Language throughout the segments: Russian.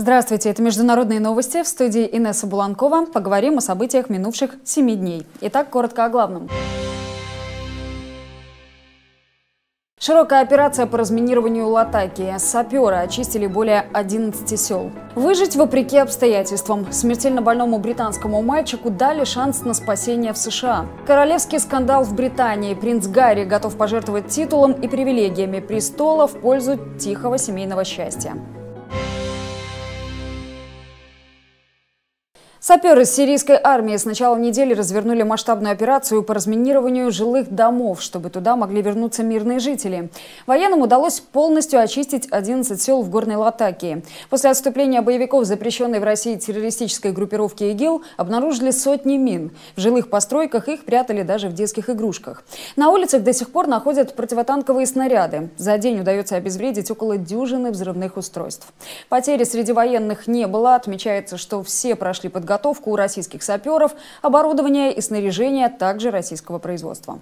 Здравствуйте, это «Международные новости». В студии Инесса Буланкова. Поговорим о событиях минувших семи дней. Итак, коротко о главном. Широкая операция по разминированию Латакии. Саперы очистили более 11 сел. Выжить вопреки обстоятельствам. Смертельно больному британскому мальчику дали шанс на спасение в США. Королевский скандал в Британии. Принц Гарри готов пожертвовать титулом и привилегиями престола в пользу тихого семейного счастья. Саперы сирийской армии с начала недели развернули масштабную операцию по разминированию жилых домов, чтобы туда могли вернуться мирные жители. Военным удалось полностью очистить 11 сел в Горной Латакии. После отступления боевиков запрещенной в России террористической группировки ИГИЛ обнаружили сотни мин. В жилых постройках их прятали даже в детских игрушках. На улицах до сих пор находят противотанковые снаряды. За день удается обезвредить около дюжины взрывных устройств. Потери среди военных не было. Отмечается, что все прошли подготовку подготовку у российских саперов, оборудование и снаряжение также российского производства.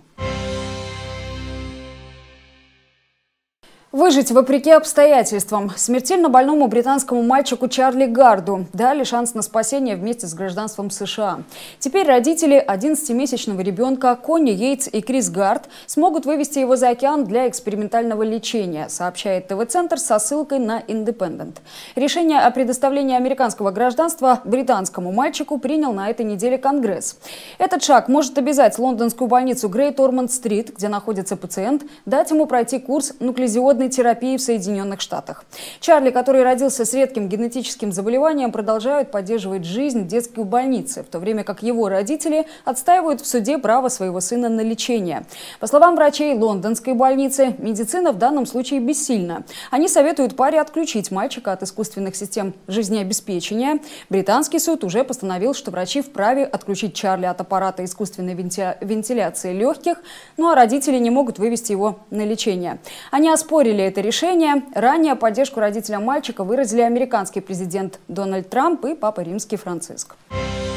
Выжить вопреки обстоятельствам. Смертельно больному британскому мальчику Чарли Гарду дали шанс на спасение вместе с гражданством США. Теперь родители 11-месячного ребенка Конни Йейтс и Крис Гард смогут вывести его за океан для экспериментального лечения, сообщает ТВ-центр со ссылкой на Independent. Решение о предоставлении американского гражданства британскому мальчику принял на этой неделе Конгресс. Этот шаг может обязать лондонскую больницу Грейт Орманд-стрит, где находится пациент, дать ему пройти курс нуклезиодной генной терапии в Соединенных Штатах. Чарли, который родился с редким генетическим заболеванием, продолжает поддерживать жизнь в детской больнице, в то время как его родители отстаивают в суде право своего сына на лечение. По словам врачей лондонской больницы, медицина в данном случае бессильна. Они советуют паре отключить мальчика от искусственных систем жизнеобеспечения. Британский суд уже постановил, что врачи вправе отключить Чарли от аппарата искусственной вентиляции легких, ну а родители не могут вывести его на лечение. Они оспорили приняли это решение. Ранее поддержку родителям мальчика выразили американский президент Дональд Трамп и папа римский Франциск. Франциск.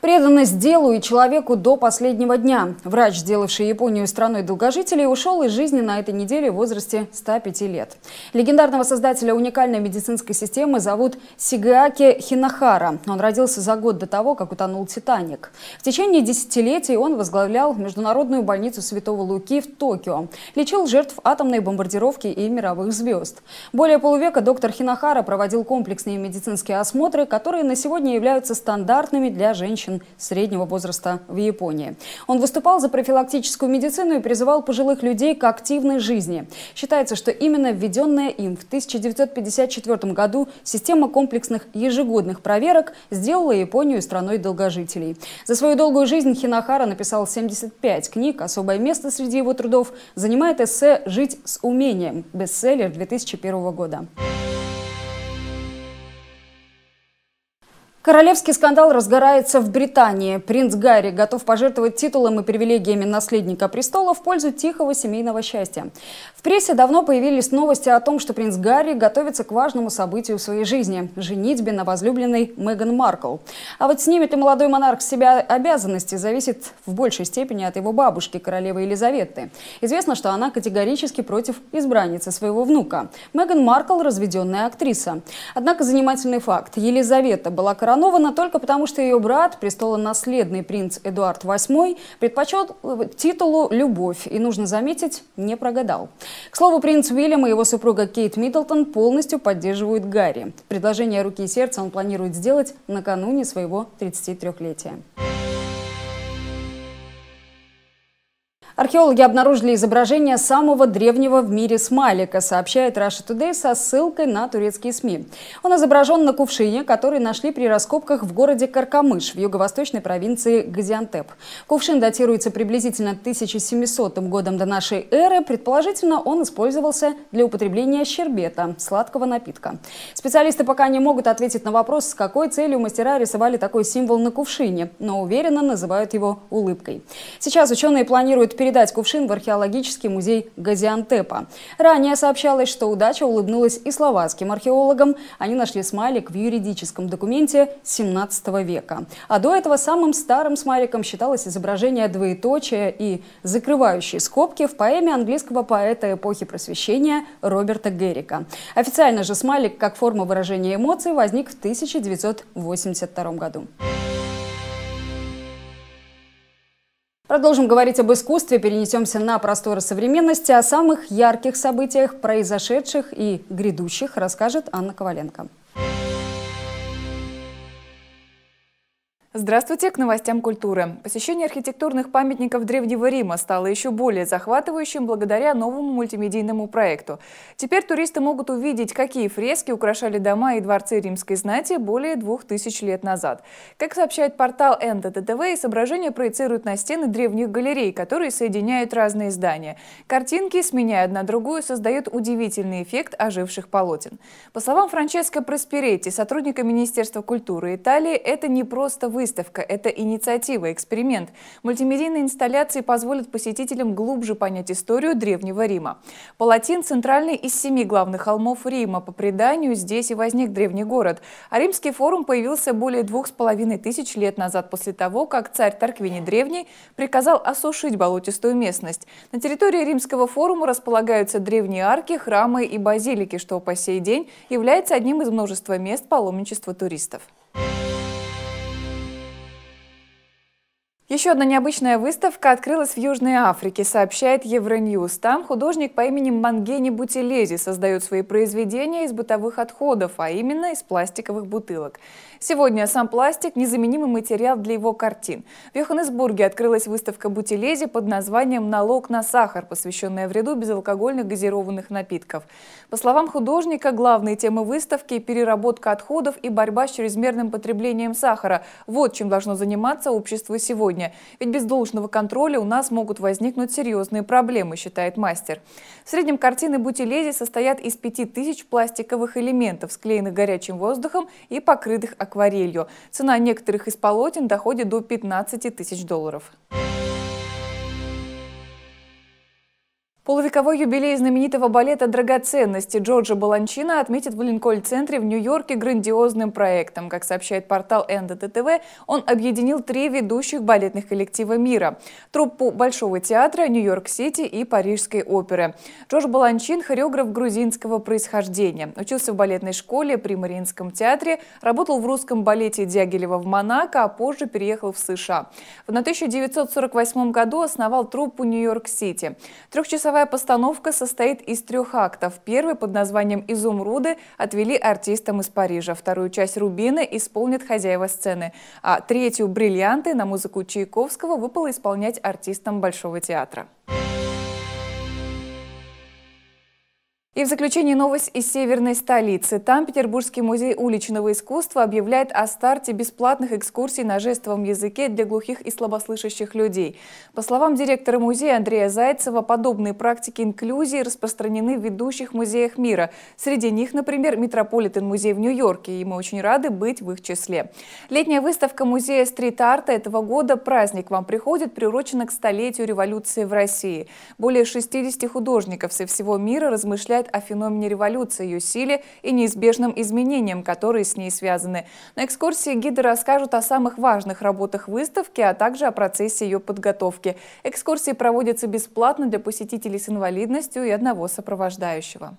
Преданность делу и человеку до последнего дня. Врач, сделавший Японию страной долгожителей, ушел из жизни на этой неделе в возрасте 105 лет. Легендарного создателя уникальной медицинской системы зовут Сигаки Хинахара. Он родился за год до того, как утонул «Титаник». В течение десятилетий он возглавлял Международную больницу Святого Луки в Токио. Лечил жертв атомной бомбардировки и мировых звезд. Более полувека доктор Хинахара проводил комплексные медицинские осмотры, которые на сегодня являются стандартными для женщин женщин среднего возраста в Японии. Он выступал за профилактическую медицину и призывал пожилых людей к активной жизни. Считается, что именно введенная им в 1954 году система комплексных ежегодных проверок сделала Японию страной долгожителей. За свою долгую жизнь Хинахара написал 75 книг. Особое место среди его трудов занимает эссе «Жить с умением» бестселлер 2001 года. Королевский скандал разгорается в Британии. Принц Гарри готов пожертвовать титулом и привилегиями наследника престола в пользу тихого семейного счастья. В прессе давно появились новости о том, что принц Гарри готовится к важному событию в своей жизни – женитьбе на возлюбленной Меган Маркл. А вот снимет ли молодой монарх с себя обязанности, зависит в большей степени от его бабушки, королевы Елизаветы. Известно, что она категорически против избранницы своего внука. Меган Маркл – разведенная актриса. Однако занимательный факт – Елизавета была королевой Коронована только потому, что ее брат, престолонаследный принц Эдуард VIII, предпочел э, титулу «Любовь» и, нужно заметить, не прогадал. К слову, принц Уильям и его супруга Кейт Миддлтон полностью поддерживают Гарри. Предложение руки и сердца он планирует сделать накануне своего 33-летия. Археологи обнаружили изображение самого древнего в мире смайлика, сообщает Russia Today со ссылкой на турецкие СМИ. Он изображен на кувшине, который нашли при раскопках в городе Каркамыш в юго-восточной провинции Газиантеп. Кувшин датируется приблизительно 1700 годом до нашей эры. Предположительно, он использовался для употребления щербета, сладкого напитка. Специалисты пока не могут ответить на вопрос, с какой целью мастера рисовали такой символ на кувшине, но уверенно называют его улыбкой. Сейчас ученые планируют перейти передать кувшин в археологический музей Газиантепа. Ранее сообщалось, что удача улыбнулась и словацким археологам. Они нашли смайлик в юридическом документе 17 века. А до этого самым старым смайликом считалось изображение двоеточия и закрывающие скобки в поэме английского поэта эпохи Просвещения Роберта Геррика. Официально же смайлик как форма выражения эмоций возник в 1982 году. Продолжим говорить об искусстве, перенесемся на просторы современности. О самых ярких событиях, произошедших и грядущих расскажет Анна Коваленко. Здравствуйте! К новостям культуры. Посещение архитектурных памятников Древнего Рима стало еще более захватывающим благодаря новому мультимедийному проекту. Теперь туристы могут увидеть, какие фрески украшали дома и дворцы римской знати более двух тысяч лет назад. Как сообщает портал НТТВ, изображения проецируют на стены древних галерей, которые соединяют разные здания. Картинки, сменяя одна другую, создают удивительный эффект оживших полотен. По словам Франческо Просперетти, сотрудника Министерства культуры Италии, это не просто выставка выставка. Это инициатива, эксперимент. Мультимедийные инсталляции позволят посетителям глубже понять историю Древнего Рима. Палатин – центральный из семи главных холмов Рима. По преданию, здесь и возник древний город. А римский форум появился более двух с половиной тысяч лет назад после того, как царь Тарквини Древний приказал осушить болотистую местность. На территории римского форума располагаются древние арки, храмы и базилики, что по сей день является одним из множества мест паломничества туристов. Еще одна необычная выставка открылась в Южной Африке, сообщает Евроньюз. Там художник по имени Мангени Бутилези создает свои произведения из бытовых отходов, а именно из пластиковых бутылок. Сегодня сам пластик – незаменимый материал для его картин. В Йоханнесбурге открылась выставка Бутилези под названием «Налог на сахар», посвященная вреду безалкогольных газированных напитков. По словам художника, главные темы выставки – переработка отходов и борьба с чрезмерным потреблением сахара. Вот чем должно заниматься общество сегодня сегодня, ведь без должного контроля у нас могут возникнуть серьезные проблемы, считает мастер. В среднем картины Бутилези состоят из 5000 пластиковых элементов, склеенных горячим воздухом и покрытых акварелью. Цена некоторых из полотен доходит до 15 тысяч долларов. Полувековой юбилей знаменитого балета «Драгоценности» Джорджа Баланчина отметит в Линкольн-центре в Нью-Йорке грандиозным проектом. Как сообщает портал НДТТВ, он объединил три ведущих балетных коллектива мира – труппу Большого театра, Нью-Йорк-Сити и Парижской оперы. Джордж Баланчин – хореограф грузинского происхождения. Учился в балетной школе при Мариинском театре, работал в русском балете Дягилева в Монако, а позже переехал в США. В 1948 году основал труппу Нью-Йорк-Сити. Трехчасовая Цирковая постановка состоит из трех актов. Первый под названием «Изумруды» отвели артистам из Парижа. Вторую часть «Рубины» исполнит хозяева сцены. А третью «Бриллианты» на музыку Чайковского выпало исполнять артистам Большого театра. И в заключение новость из северной столицы. Там Петербургский музей уличного искусства объявляет о старте бесплатных экскурсий на жестовом языке для глухих и слабослышащих людей. По словам директора музея Андрея Зайцева, подобные практики инклюзии распространены в ведущих музеях мира. Среди них, например, Метрополитен-музей в Нью-Йорке, и мы очень рады быть в их числе. Летняя выставка музея стрит-арта этого года «Праздник вам приходит» приурочена к столетию революции в России. Более 60 художников со всего мира размышляют о феномене революции, ее силе и неизбежным изменениям, которые с ней связаны. На экскурсии гиды расскажут о самых важных работах выставки, а также о процессе ее подготовки. Экскурсии проводятся бесплатно для посетителей с инвалидностью и одного сопровождающего.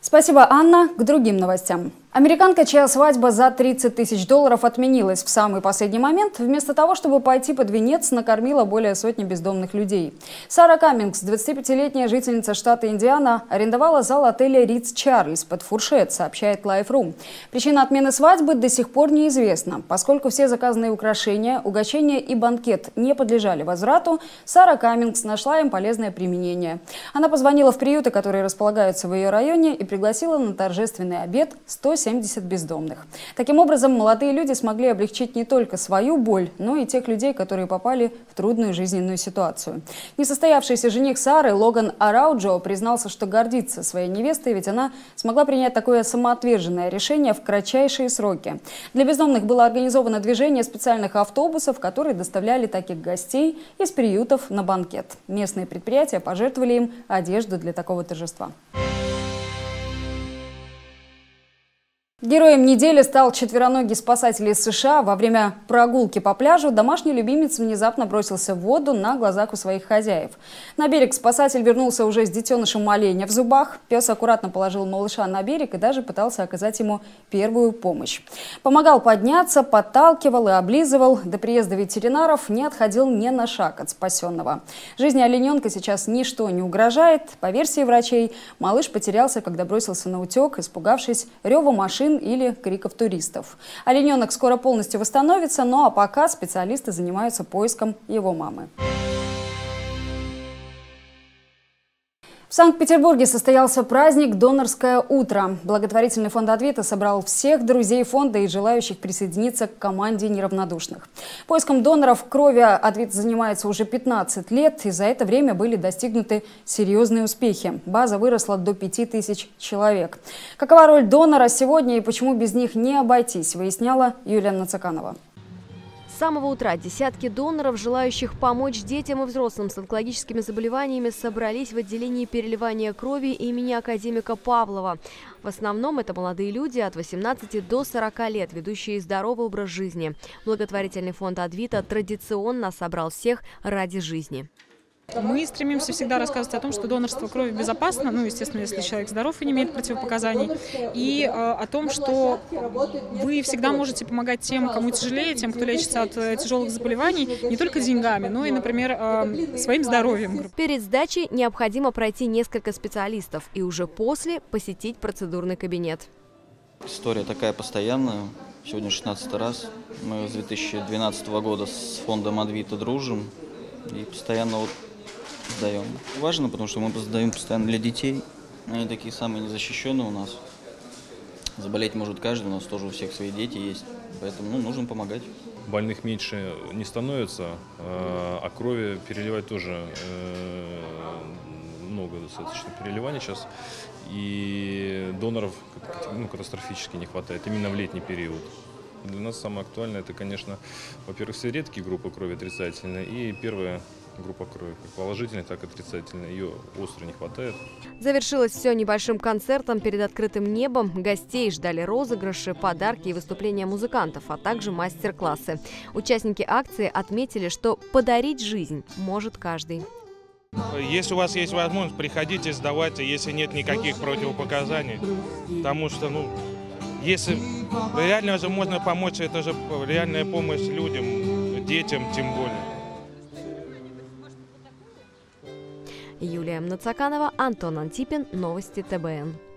Спасибо, Анна. К другим новостям. Американка, чья свадьба за 30 тысяч долларов отменилась в самый последний момент, вместо того, чтобы пойти под венец, накормила более сотни бездомных людей. Сара Каммингс, 25-летняя жительница штата Индиана, арендовала зал отеля Ридс Чарльз под фуршет, сообщает Life.ru. Причина отмены свадьбы до сих пор неизвестна. Поскольку все заказанные украшения, угощения и банкет не подлежали возврату, Сара Каммингс нашла им полезное применение. Она позвонила в приюты, которые располагаются в ее районе, и пригласила на торжественный обед 170 70 бездомных. Таким образом, молодые люди смогли облегчить не только свою боль, но и тех людей, которые попали в трудную жизненную ситуацию. Несостоявшийся жених Сары Логан Арауджо признался, что гордится своей невестой, ведь она смогла принять такое самоотверженное решение в кратчайшие сроки. Для бездомных было организовано движение специальных автобусов, которые доставляли таких гостей из приютов на банкет. Местные предприятия пожертвовали им одежду для такого торжества. Героем недели стал четвероногий спасатель из США. Во время прогулки по пляжу домашний любимец внезапно бросился в воду на глазах у своих хозяев. На берег спасатель вернулся уже с детенышем оленя в зубах. Пес аккуратно положил малыша на берег и даже пытался оказать ему первую помощь. Помогал подняться, подталкивал и облизывал. До приезда ветеринаров не отходил ни на шаг от спасенного. Жизни олененка сейчас ничто не угрожает. По версии врачей, малыш потерялся, когда бросился на утек, испугавшись рева машины машин или криков туристов. Олененок скоро полностью восстановится, ну а пока специалисты занимаются поиском его мамы. В Санкт-Петербурге состоялся праздник «Донорское утро». Благотворительный фонд «Ответа» собрал всех друзей фонда и желающих присоединиться к команде неравнодушных. Поиском доноров крови «Ответ» занимается уже 15 лет, и за это время были достигнуты серьезные успехи. База выросла до 5000 человек. Какова роль донора сегодня и почему без них не обойтись, выясняла Юлия Нацаканова самого утра десятки доноров, желающих помочь детям и взрослым с онкологическими заболеваниями, собрались в отделении переливания крови имени академика Павлова. В основном это молодые люди от 18 до 40 лет, ведущие здоровый образ жизни. Благотворительный фонд «Адвита» традиционно собрал всех ради жизни. Мы стремимся всегда рассказывать о том, что донорство крови безопасно, ну, естественно, если человек здоров и не имеет противопоказаний, и э, о том, что вы всегда можете помогать тем, кому тяжелее, тем, кто лечится от э, тяжелых заболеваний, не только деньгами, но и, например, э, своим здоровьем. Перед сдачей необходимо пройти несколько специалистов и уже после посетить процедурный кабинет. История такая постоянная. Сегодня 16 раз. Мы с 2012 года с фондом Адвита дружим. И постоянно вот даем. Важно, потому что мы создаем постоянно для детей. Они такие самые незащищенные у нас. Заболеть может каждый, у нас тоже у всех свои дети есть. Поэтому ну, нужно помогать. Больных меньше не становится, а, а крови переливать тоже э, много достаточно переливаний сейчас. И доноров ну, катастрофически не хватает, именно в летний период. Для нас самое актуальное, это, конечно, во-первых, все редкие группы крови отрицательные, и первое группа крови, как положительная, так и отрицательная. Ее остро не хватает. Завершилось все небольшим концертом перед открытым небом. Гостей ждали розыгрыши, подарки и выступления музыкантов, а также мастер-классы. Участники акции отметили, что подарить жизнь может каждый. Если у вас есть возможность, приходите, сдавайте, если нет никаких противопоказаний. Потому что, ну, если реально же можно помочь, это же реальная помощь людям, детям тем более. Юлия Мнацаканова, Антон Антипин, Новости ТБН.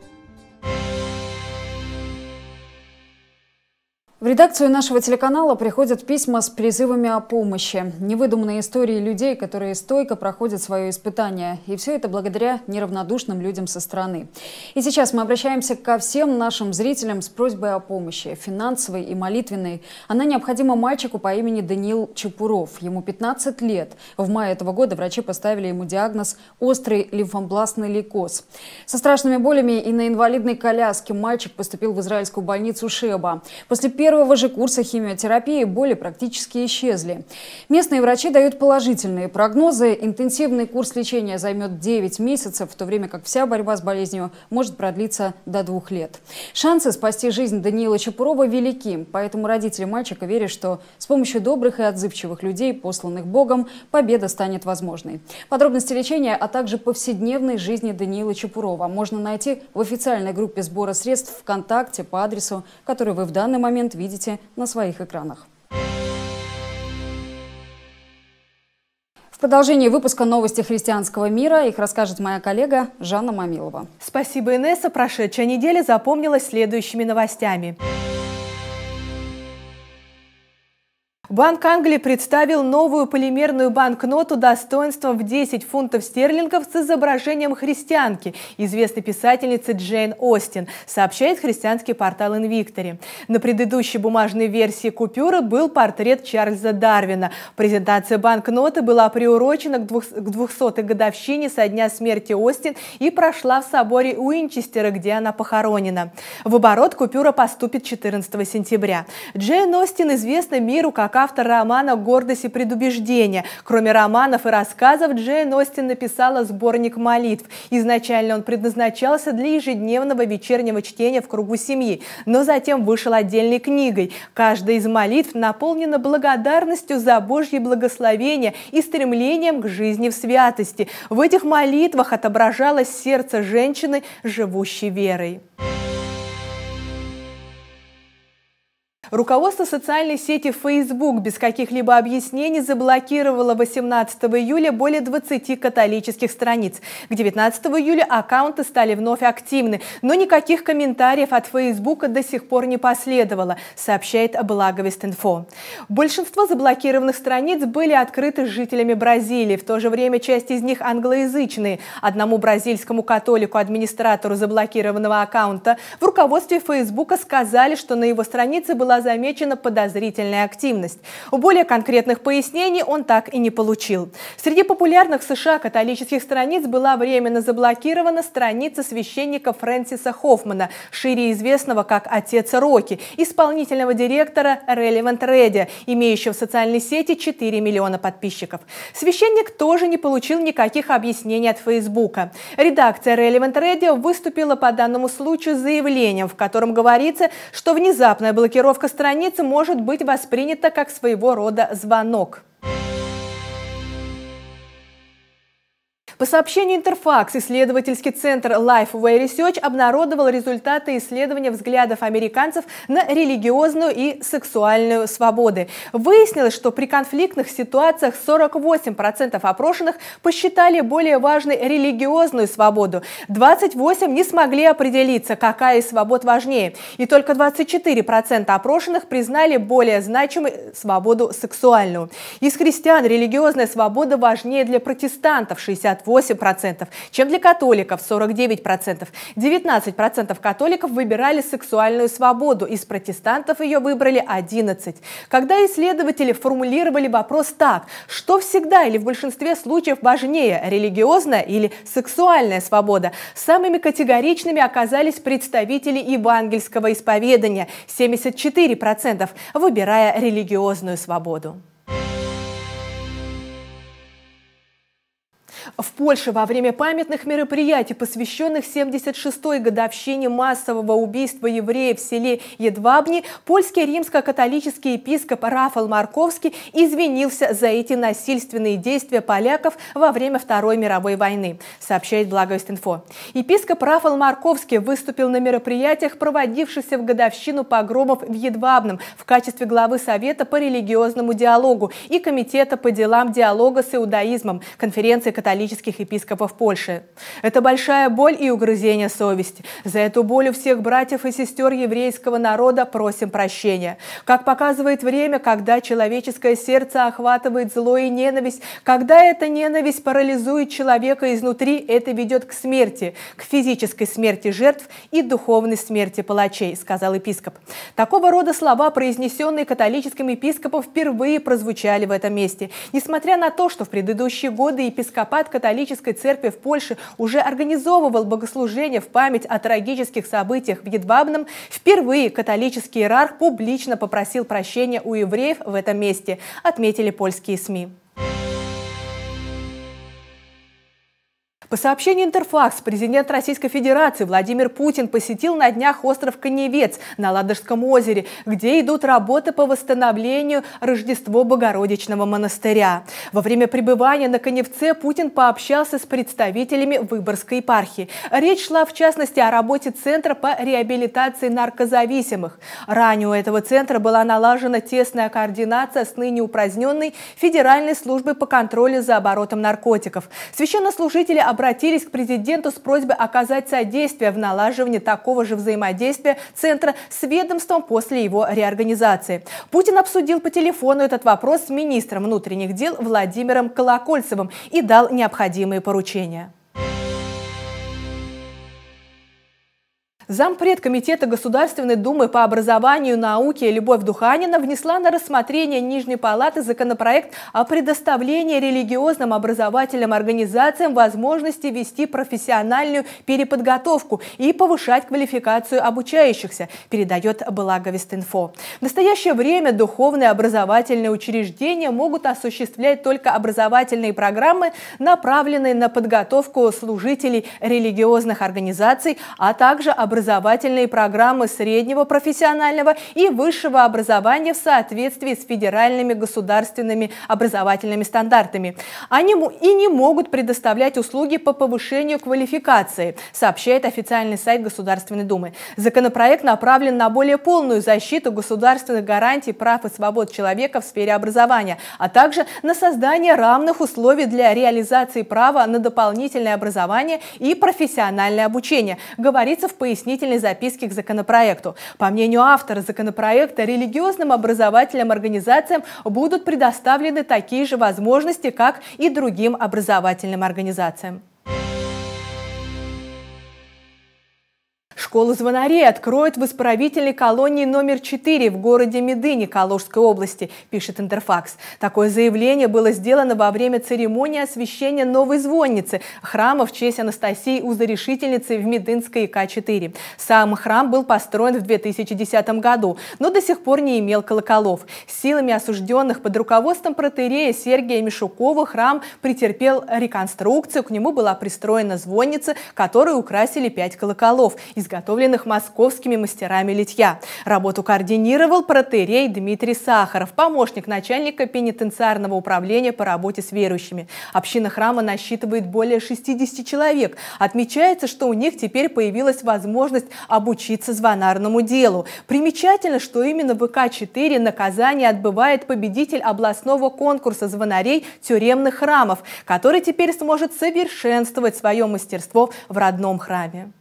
редакцию нашего телеканала приходят письма с призывами о помощи. Невыдуманные истории людей, которые стойко проходят свое испытание. И все это благодаря неравнодушным людям со стороны. И сейчас мы обращаемся ко всем нашим зрителям с просьбой о помощи. Финансовой и молитвенной. Она необходима мальчику по имени Даниил Чапуров. Ему 15 лет. В мае этого года врачи поставили ему диагноз «острый лимфобластный лейкоз». Со страшными болями и на инвалидной коляске мальчик поступил в израильскую больницу Шеба. После первого первого же курса химиотерапии боли практически исчезли. Местные врачи дают положительные прогнозы. Интенсивный курс лечения займет 9 месяцев, в то время как вся борьба с болезнью может продлиться до двух лет. Шансы спасти жизнь Даниила Чапурова велики, поэтому родители мальчика верят, что с помощью добрых и отзывчивых людей, посланных Богом, победа станет возможной. Подробности лечения, а также повседневной жизни Даниила Чапурова можно найти в официальной группе сбора средств ВКонтакте по адресу, который вы в данный момент видите видите на своих экранах. продолжение выпуска «Новости христианского мира» их расскажет моя коллега Жанна Мамилова. Спасибо, Инесса. Прошедшая неделя запомнилась следующими новостями. Банк Англии представил новую полимерную банкноту достоинством в 10 фунтов стерлингов с изображением христианки, известной писательницы Джейн Остин, сообщает христианский портал «Инвиктори». На предыдущей бумажной версии купюры был портрет Чарльза Дарвина. Презентация банкноты была приурочена к 200-й годовщине со дня смерти Остин и прошла в соборе Уинчестера, где она похоронена. В оборот купюра поступит 14 сентября. Джейн Остин известна миру как автор романа «Гордость и предубеждение». Кроме романов и рассказов, Джейн Остин написала сборник молитв. Изначально он предназначался для ежедневного вечернего чтения в кругу семьи, но затем вышел отдельной книгой. Каждая из молитв наполнена благодарностью за Божье благословение и стремлением к жизни в святости. В этих молитвах отображалось сердце женщины, живущей верой. Руководство социальной сети Facebook без каких-либо объяснений заблокировало 18 июля более 20 католических страниц. К 19 июля аккаунты стали вновь активны, но никаких комментариев от Facebook до сих пор не последовало, сообщает Благовест.Инфо. Большинство заблокированных страниц были открыты жителями Бразилии, в то же время часть из них англоязычные. Одному бразильскому католику-администратору заблокированного аккаунта в руководстве Фейсбука сказали, что на его странице была замечена подозрительная активность. У Более конкретных пояснений он так и не получил. Среди популярных США католических страниц была временно заблокирована страница священника Фрэнсиса Хоффмана, шире известного как отец Роки, исполнительного директора Relevant Radio, имеющего в социальной сети 4 миллиона подписчиков. Священник тоже не получил никаких объяснений от Фейсбука. Редакция Relevant Radio выступила по данному случаю заявлением, в котором говорится, что внезапная блокировка Страница может быть воспринята как своего рода звонок. По сообщению Интерфакс, исследовательский центр Lifeway Research обнародовал результаты исследования взглядов американцев на религиозную и сексуальную свободы. Выяснилось, что при конфликтных ситуациях 48% опрошенных посчитали более важной религиозную свободу, 28% не смогли определиться, какая из свобод важнее, и только 24% опрошенных признали более значимой свободу сексуальную. Из христиан религиозная свобода важнее для протестантов – 68%, 38%, чем для католиков 49%. 19% католиков выбирали сексуальную свободу, из протестантов ее выбрали 11%. Когда исследователи формулировали вопрос так, что всегда или в большинстве случаев важнее – религиозная или сексуальная свобода, самыми категоричными оказались представители евангельского исповедания – 74%, выбирая религиозную свободу. В Польше во время памятных мероприятий, посвященных 76-й годовщине массового убийства евреев в селе Едвабни, польский римско-католический епископ Рафал Марковский извинился за эти насильственные действия поляков во время Второй мировой войны, сообщает Благовестинфо. Епископ Рафал Марковский выступил на мероприятиях, проводившихся в годовщину погромов в Едвабном в качестве главы Совета по религиозному диалогу и Комитета по делам диалога с иудаизмом, конференции католических католических епископов Польши. Это большая боль и угрызение совести. За эту боль у всех братьев и сестер еврейского народа просим прощения. Как показывает время, когда человеческое сердце охватывает зло и ненависть, когда эта ненависть парализует человека изнутри, это ведет к смерти, к физической смерти жертв и духовной смерти палачей, сказал епископ. Такого рода слова, произнесенные католическим епископом, впервые прозвучали в этом месте. Несмотря на то, что в предыдущие годы епископат Патриархат католической церкви в Польше уже организовывал богослужение в память о трагических событиях в Едвабном, впервые католический иерарх публично попросил прощения у евреев в этом месте, отметили польские СМИ. По сообщению Интерфакс, президент Российской Федерации Владимир Путин посетил на днях остров Коневец на Ладожском озере, где идут работы по восстановлению Рождество Богородичного монастыря. Во время пребывания на Коневце Путин пообщался с представителями Выборгской епархии. Речь шла в частности о работе Центра по реабилитации наркозависимых. Ранее у этого центра была налажена тесная координация с ныне упраздненной Федеральной службой по контролю за оборотом наркотиков. Священнослужители обратились обратились к президенту с просьбой оказать содействие в налаживании такого же взаимодействия Центра с ведомством после его реорганизации. Путин обсудил по телефону этот вопрос с министром внутренних дел Владимиром Колокольцевым и дал необходимые поручения. Зампред Комитета Государственной Думы по образованию, науке Любовь Духанина внесла на рассмотрение Нижней Палаты законопроект о предоставлении религиозным образовательным организациям возможности вести профессиональную переподготовку и повышать квалификацию обучающихся, передает Благовестинфо. В настоящее время духовные образовательные учреждения могут осуществлять только образовательные программы, направленные на подготовку служителей религиозных организаций, а также образовательных образовательные программы среднего профессионального и высшего образования в соответствии с федеральными государственными образовательными стандартами. Они и не могут предоставлять услуги по повышению квалификации, сообщает официальный сайт Государственной Думы. Законопроект направлен на более полную защиту государственных гарантий прав и свобод человека в сфере образования, а также на создание равных условий для реализации права на дополнительное образование и профессиональное обучение, говорится в пояснении объяснительной записки к законопроекту. По мнению автора законопроекта, религиозным образовательным организациям будут предоставлены такие же возможности, как и другим образовательным организациям. Школа звонарей откроют в исправительной колонии номер 4 в городе Медыни Калужской области, пишет Интерфакс. Такое заявление было сделано во время церемонии освящения новой звонницы храма в честь Анастасии Узарешительницы в Медынской К4. Сам храм был построен в 2010 году, но до сих пор не имел колоколов. Силами осужденных под руководством протеерея Сергия Мишукова храм претерпел реконструкцию, к нему была пристроена звонница, которую украсили пять колоколов, изготовленных изготовленных московскими мастерами литья. Работу координировал протерей Дмитрий Сахаров, помощник начальника пенитенциарного управления по работе с верующими. Община храма насчитывает более 60 человек. Отмечается, что у них теперь появилась возможность обучиться звонарному делу. Примечательно, что именно в ВК-4 наказание отбывает победитель областного конкурса звонарей тюремных храмов, который теперь сможет совершенствовать свое мастерство в родном храме.